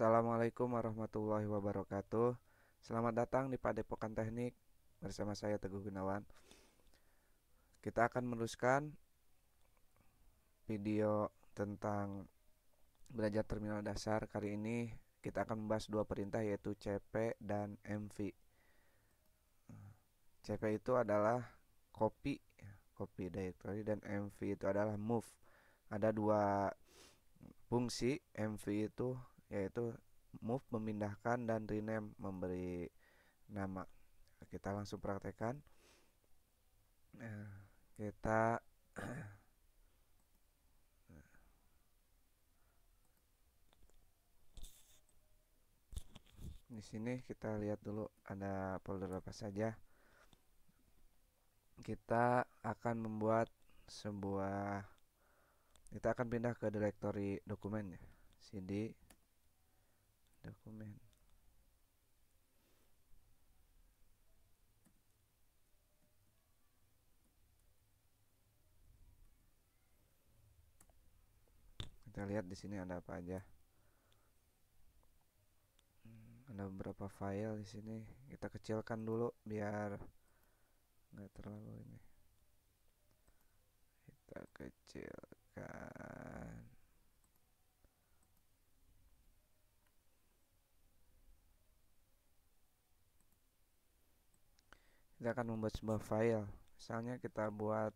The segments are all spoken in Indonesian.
Assalamualaikum warahmatullahi wabarakatuh. Selamat datang di Padepokan Teknik bersama saya Teguh Gunawan. Kita akan meneruskan video tentang belajar terminal dasar. Kali ini kita akan membahas dua perintah yaitu CP dan MV. CP itu adalah copy, copy directory dan MV itu adalah move. Ada dua fungsi MV itu yaitu move memindahkan dan rename memberi nama kita langsung praktekkan nah, kita di sini kita lihat dulu ada folder apa saja kita akan membuat sebuah kita akan pindah ke direktori dokumen ya cd dokumen kita lihat di sini ada apa aja hmm, ada beberapa file di sini kita kecilkan dulu biar nggak terlalu ini kita kecilkan kita akan membuat sebuah file misalnya kita buat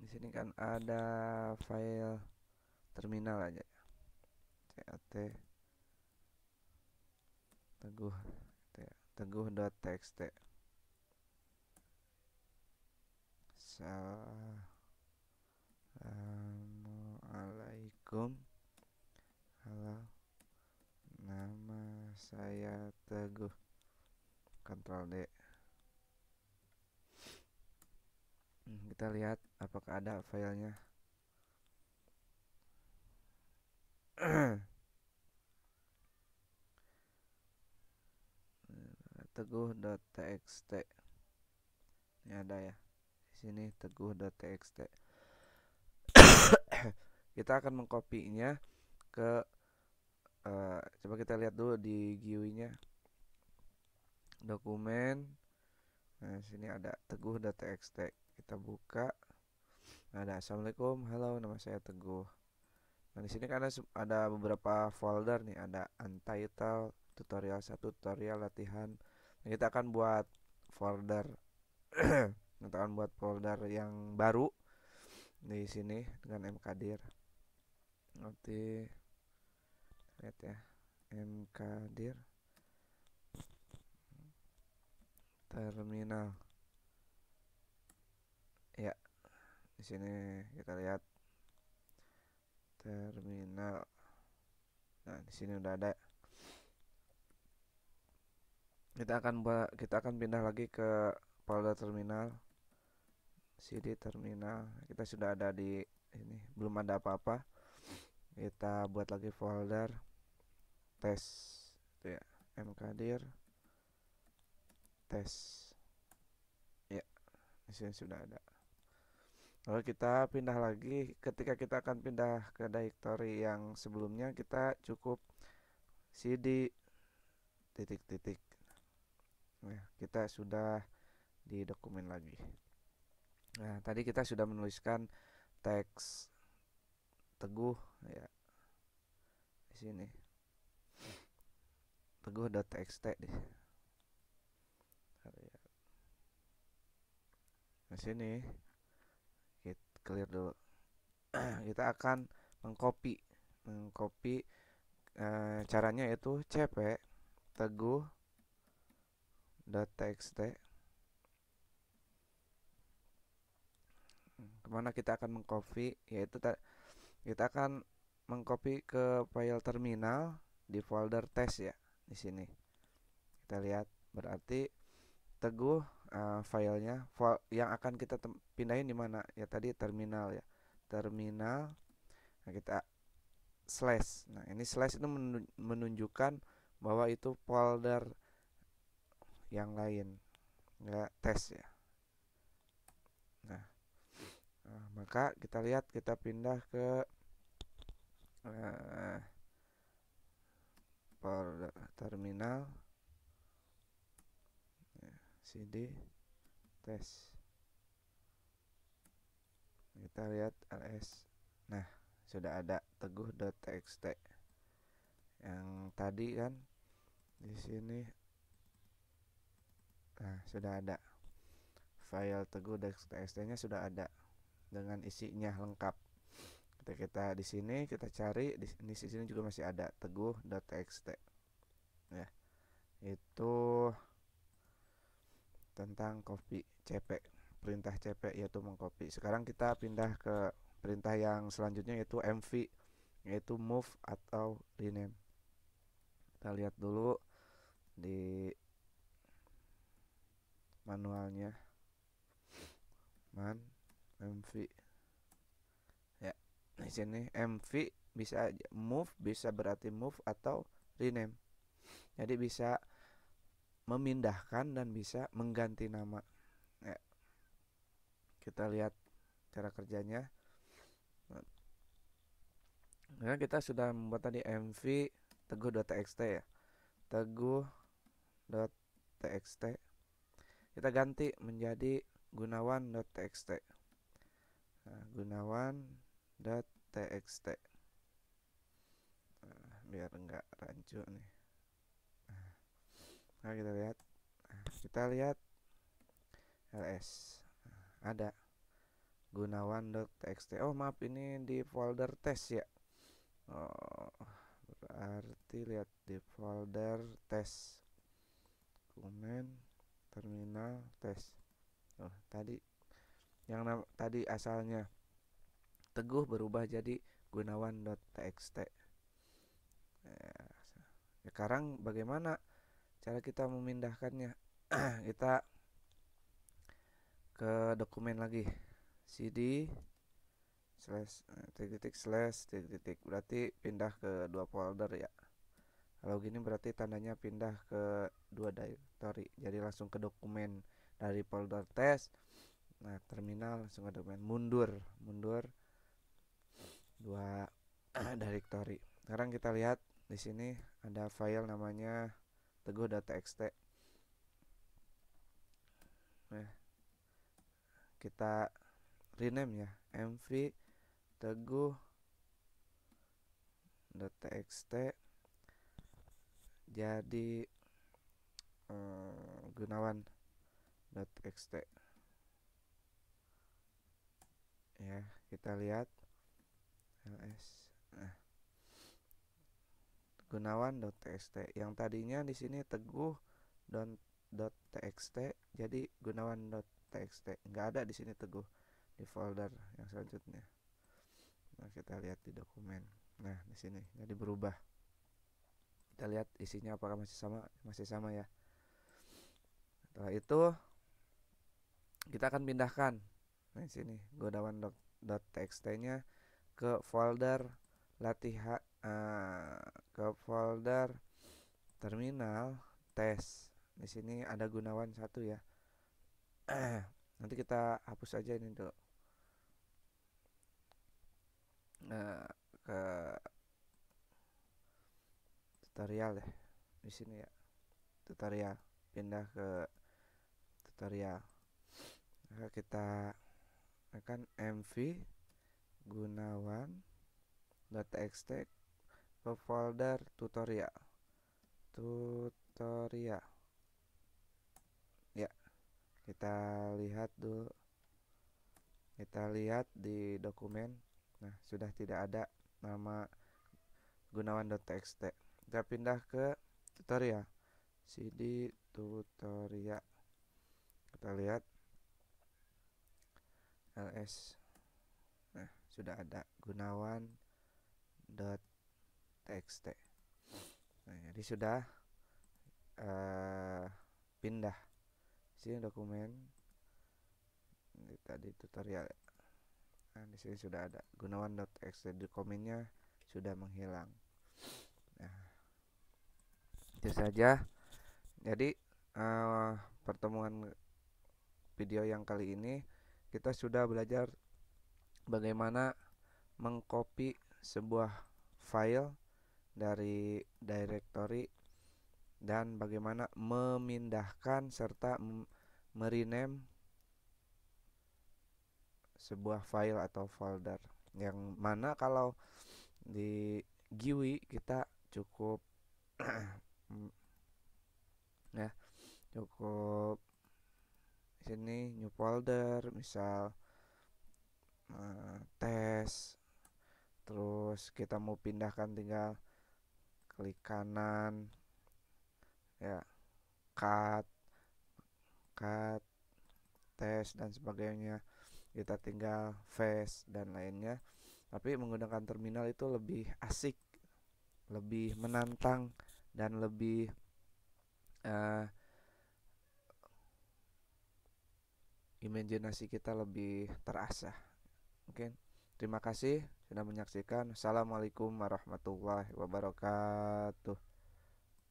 di sini kan ada file terminal aja ya. cat teguh gitu ya. teguh.txt Assalamualaikum Halo Nama saya Teguh kontrol D Hmm, kita lihat apakah ada filenya teguh.txt ini ada ya di sini teguh.txt kita akan mengkopinya ke uh, coba kita lihat dulu di GUI-nya dokumen nah sini ada teguh.txt kita buka ada assalamualaikum halo nama saya teguh nah di sini kan ada, ada beberapa folder nih ada untitled tutorial satu tutorial latihan nah, kita akan buat folder kita akan buat folder yang baru di sini dengan mkdir nanti lihat ya mkdir terminal di sini kita lihat terminal nah di sini udah ada kita akan kita akan pindah lagi ke folder terminal cd terminal kita sudah ada di ini belum ada apa-apa kita buat lagi folder tes ya mkdir tes ya di sini sudah ada Lalu oh, kita pindah lagi ketika kita akan pindah ke directory yang sebelumnya kita cukup cd titik-titik. Nah, kita sudah di dokumen lagi. Nah, tadi kita sudah menuliskan teks teguh ya. Di sini. teguh teguh.txt deh. Di sini clear dulu kita akan mengcopy mengcopy e, caranya yaitu cp teguh .txt kemana kita akan mengcopy yaitu kita akan mengcopy ke file terminal di folder test ya di sini kita lihat berarti teguh uh, filenya file yang akan kita pindahin di mana ya tadi terminal ya terminal nah, kita slash nah ini slash itu menunjukkan bahwa itu folder yang lain ya tes ya nah, nah maka kita lihat kita pindah ke uh, folder terminal cd test. kita lihat ls nah sudah ada teguh.txt yang tadi kan di sini nah sudah ada file teguh.txt nya sudah ada dengan isinya lengkap kita, kita di sini kita cari di sini juga masih ada teguh.txt ya itu tentang copy CP perintah CP yaitu mengcopy sekarang kita pindah ke perintah yang selanjutnya yaitu MV yaitu move atau rename kita lihat dulu di manualnya man MV ya di sini MV bisa move bisa berarti move atau rename jadi bisa memindahkan dan bisa mengganti nama. Ya. Kita lihat cara kerjanya. Nah, kita sudah membuat tadi mv teguh.txt ya. teguh.txt. Kita ganti menjadi gunawan.txt. Nah, gunawan.txt. Nah, biar enggak rancu nih. Nah, kita lihat. Nah, kita lihat ls. Nah, ada gunawan.txt. Oh, maaf ini di folder test ya. Oh, berarti lihat di folder test Komen terminal test Oh, tadi yang tadi asalnya Teguh berubah jadi gunawan.txt. Ya, sekarang bagaimana cara kita memindahkannya kita ke dokumen lagi cd slash eh, titik titik slash titik titik berarti pindah ke dua folder ya kalau gini berarti tandanya pindah ke dua directory jadi langsung ke dokumen dari folder test nah terminal langsung ke dokumen mundur mundur dua directory sekarang kita lihat di sini ada file namanya teguh. teguh.txt nah eh, kita rename ya mv teguh.txt jadi eh, gunawan.txt ya kita lihat ls nah gunawan.txt yang tadinya di sini teguh .txt jadi gunawan.txt nggak ada di sini teguh di folder yang selanjutnya nah kita lihat di dokumen nah di sini jadi berubah kita lihat isinya apakah masih sama masih sama ya setelah itu kita akan pindahkan nah di sini gunawan.txt nya ke folder latihan Eh, ke folder terminal test di sini ada gunawan satu ya nanti kita hapus aja ini dulu nah, ke tutorial deh di sini ya tutorial pindah ke tutorial maka nah, kita akan mv gunawan.txt ke folder tutorial tutorial ya kita lihat dulu kita lihat di dokumen nah sudah tidak ada nama gunawan.txt kita pindah ke tutorial cd tutorial kita lihat ls nah sudah ada gunawan dot txt nah, jadi sudah uh, pindah sini dokumen ini tadi tutorial nah, di sini sudah ada gunawan.txt dokumennya sudah menghilang nah itu saja jadi uh, pertemuan video yang kali ini kita sudah belajar bagaimana mengcopy sebuah file dari directory dan bagaimana memindahkan serta merename sebuah file atau folder yang mana kalau di GUI kita cukup ya cukup sini new folder misal uh, tes terus kita mau pindahkan tinggal klik kanan ya cut cut test dan sebagainya kita tinggal face dan lainnya tapi menggunakan terminal itu lebih asik lebih menantang dan lebih uh, eh, imajinasi kita lebih terasa Oke, terima kasih sudah menyaksikan. Assalamualaikum warahmatullahi wabarakatuh.